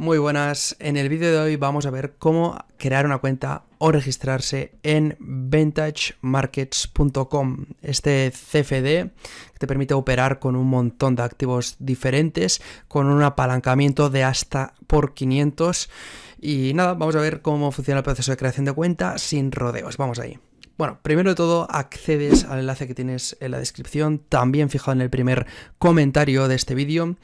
Muy buenas, en el vídeo de hoy vamos a ver cómo crear una cuenta o registrarse en VantageMarkets.com, este CFD que te permite operar con un montón de activos diferentes con un apalancamiento de hasta por 500 y nada, vamos a ver cómo funciona el proceso de creación de cuenta sin rodeos, vamos ahí. Bueno, primero de todo, accedes al enlace que tienes en la descripción, también fijado en el primer comentario de este vídeo,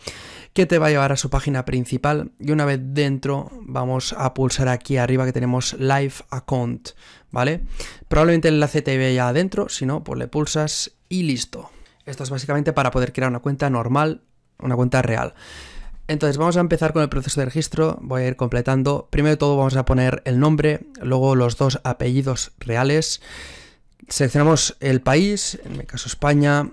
que te va a llevar a su página principal. Y una vez dentro, vamos a pulsar aquí arriba que tenemos Live Account, ¿vale? Probablemente el enlace te vea ya adentro, si no, pues le pulsas y listo. Esto es básicamente para poder crear una cuenta normal, una cuenta real. Entonces vamos a empezar con el proceso de registro, voy a ir completando. Primero de todo vamos a poner el nombre, luego los dos apellidos reales. Seleccionamos el país, en mi caso España,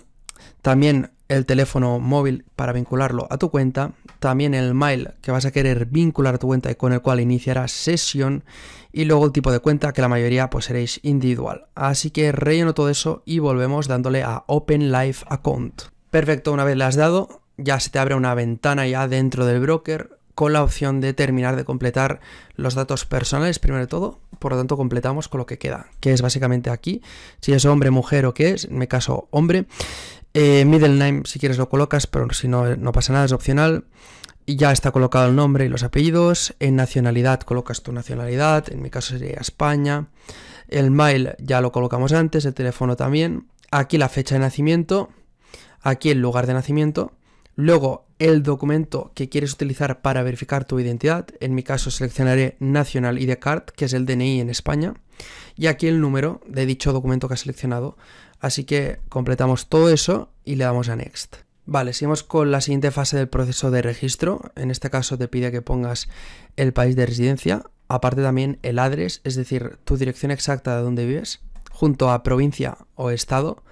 también el teléfono móvil para vincularlo a tu cuenta, también el mail que vas a querer vincular a tu cuenta y con el cual iniciarás sesión y luego el tipo de cuenta que la mayoría pues seréis individual. Así que relleno todo eso y volvemos dándole a Open Live Account. Perfecto, una vez le has dado, ya se te abre una ventana ya dentro del broker con la opción de terminar de completar los datos personales primero de todo. Por lo tanto, completamos con lo que queda, que es básicamente aquí. Si es hombre, mujer o qué es, en mi caso, hombre. Eh, middle name, si quieres lo colocas, pero si no, no pasa nada, es opcional. Y ya está colocado el nombre y los apellidos. En nacionalidad colocas tu nacionalidad, en mi caso sería España. El mail ya lo colocamos antes, el teléfono también. Aquí la fecha de nacimiento, aquí el lugar de nacimiento Luego, el documento que quieres utilizar para verificar tu identidad. En mi caso seleccionaré Nacional ID Card, que es el DNI en España. Y aquí el número de dicho documento que has seleccionado. Así que completamos todo eso y le damos a Next. Vale, seguimos con la siguiente fase del proceso de registro. En este caso te pide que pongas el país de residencia, aparte también el address, es decir, tu dirección exacta de dónde vives, junto a provincia o estado,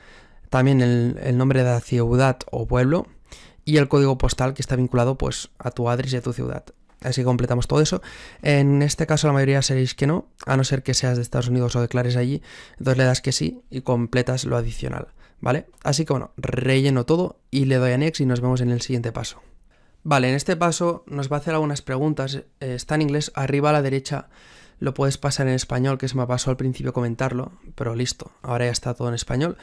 también el, el nombre de la ciudad o pueblo, y el código postal que está vinculado pues a tu address y a tu ciudad. Así completamos todo eso. En este caso la mayoría seréis que no, a no ser que seas de Estados Unidos o declares allí. Entonces le das que sí y completas lo adicional, ¿vale? Así que bueno, relleno todo y le doy a next y nos vemos en el siguiente paso. Vale, en este paso nos va a hacer algunas preguntas. Eh, está en inglés, arriba a la derecha lo puedes pasar en español, que se me pasó al principio comentarlo, pero listo, ahora ya está todo en español.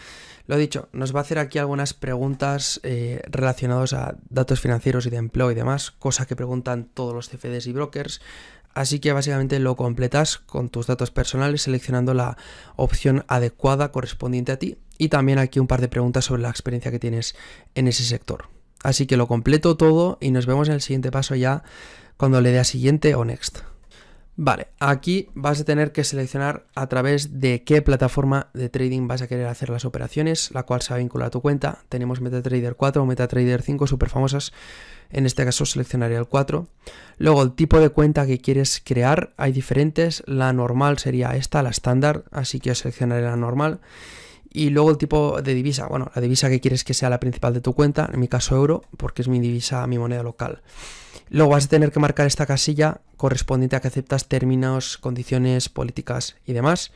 Lo dicho, nos va a hacer aquí algunas preguntas eh, relacionadas a datos financieros y de empleo y demás, cosa que preguntan todos los CFDs y brokers. Así que básicamente lo completas con tus datos personales seleccionando la opción adecuada correspondiente a ti y también aquí un par de preguntas sobre la experiencia que tienes en ese sector. Así que lo completo todo y nos vemos en el siguiente paso ya cuando le dé a siguiente o next. Vale, aquí vas a tener que seleccionar a través de qué plataforma de trading vas a querer hacer las operaciones, la cual se va a vincular a tu cuenta. Tenemos MetaTrader 4 o MetaTrader 5 súper famosas. En este caso seleccionaría el 4. Luego el tipo de cuenta que quieres crear, hay diferentes. La normal sería esta, la estándar, así que seleccionaré la normal. Y luego el tipo de divisa, bueno, la divisa que quieres que sea la principal de tu cuenta, en mi caso euro, porque es mi divisa, mi moneda local. Luego vas a tener que marcar esta casilla correspondiente a que aceptas términos, condiciones, políticas y demás.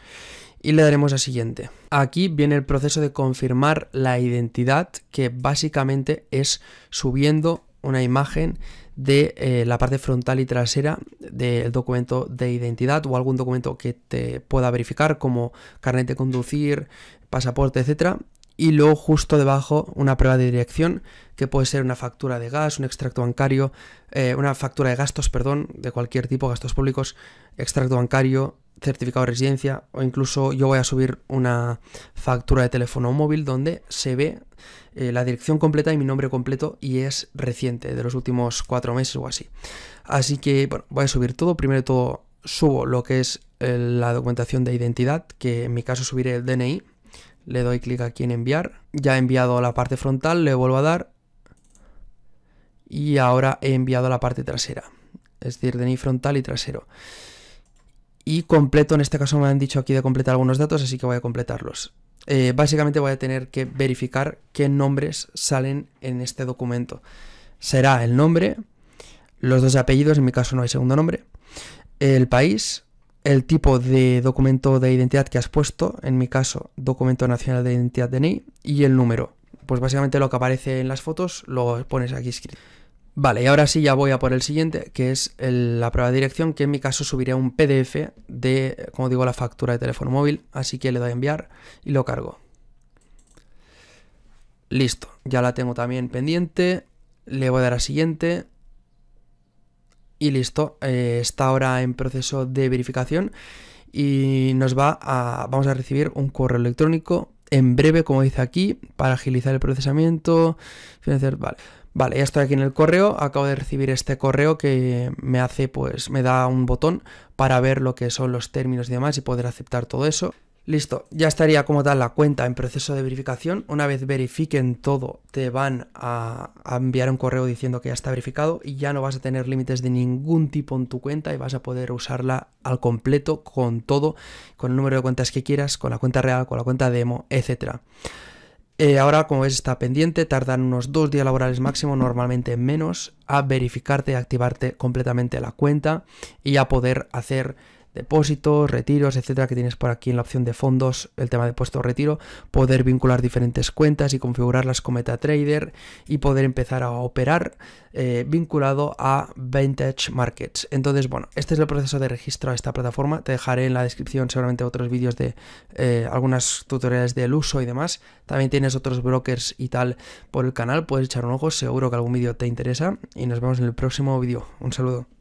Y le daremos a siguiente. Aquí viene el proceso de confirmar la identidad, que básicamente es subiendo una imagen de eh, la parte frontal y trasera del documento de identidad o algún documento que te pueda verificar como carnet de conducir, pasaporte, etcétera, y luego justo debajo una prueba de dirección que puede ser una factura de gas, un extracto bancario, eh, una factura de gastos, perdón, de cualquier tipo, gastos públicos, extracto bancario, certificado de residencia o incluso yo voy a subir una factura de teléfono móvil donde se ve eh, la dirección completa y mi nombre completo y es reciente, de los últimos cuatro meses o así. Así que bueno, voy a subir todo. Primero todo subo lo que es eh, la documentación de identidad, que en mi caso subiré el DNI. Le doy clic aquí en enviar. Ya he enviado la parte frontal, le vuelvo a dar. Y ahora he enviado la parte trasera. Es decir, DNI frontal y trasero y completo, en este caso me han dicho aquí de completar algunos datos, así que voy a completarlos. Eh, básicamente voy a tener que verificar qué nombres salen en este documento. Será el nombre, los dos apellidos, en mi caso no hay segundo nombre, el país, el tipo de documento de identidad que has puesto, en mi caso documento nacional de identidad DNI, y el número. Pues básicamente lo que aparece en las fotos lo pones aquí escrito. Vale, y ahora sí ya voy a por el siguiente, que es la prueba de dirección, que en mi caso subiré un PDF de, como digo, la factura de teléfono móvil, así que le doy a enviar y lo cargo. Listo, ya la tengo también pendiente, le voy a dar a siguiente y listo, eh, está ahora en proceso de verificación y nos va a, vamos a recibir un correo electrónico en breve, como dice aquí, para agilizar el procesamiento, vale. Vale, ya estoy aquí en el correo, acabo de recibir este correo que me hace, pues me da un botón para ver lo que son los términos y demás y poder aceptar todo eso. Listo, ya estaría como tal la cuenta en proceso de verificación. Una vez verifiquen todo, te van a, enviar un correo diciendo que ya está verificado y ya no vas a tener límites de ningún tipo en tu cuenta y vas a poder usarla al completo con todo, con el número de cuentas que quieras, con la cuenta real, con la cuenta demo, etcétera. Eh, ahora, como ves, está pendiente, tardan unos dos días laborales máximo, normalmente menos, a verificarte y activarte completamente la cuenta y a poder hacer depósitos, retiros, etcétera, que tienes por aquí en la opción de fondos, el tema de puesto retiro, poder vincular diferentes cuentas y configurarlas con MetaTrader y poder empezar a operar eh, vinculado a Vintage Markets. Entonces, bueno, este es el proceso de registro a esta plataforma. Te dejaré en la descripción seguramente otros vídeos de eh, algunas tutoriales del uso y demás. También tienes otros brokers y tal por el canal, puedes echar un ojo, seguro que algún vídeo te interesa y nos vemos en el próximo vídeo. Un saludo.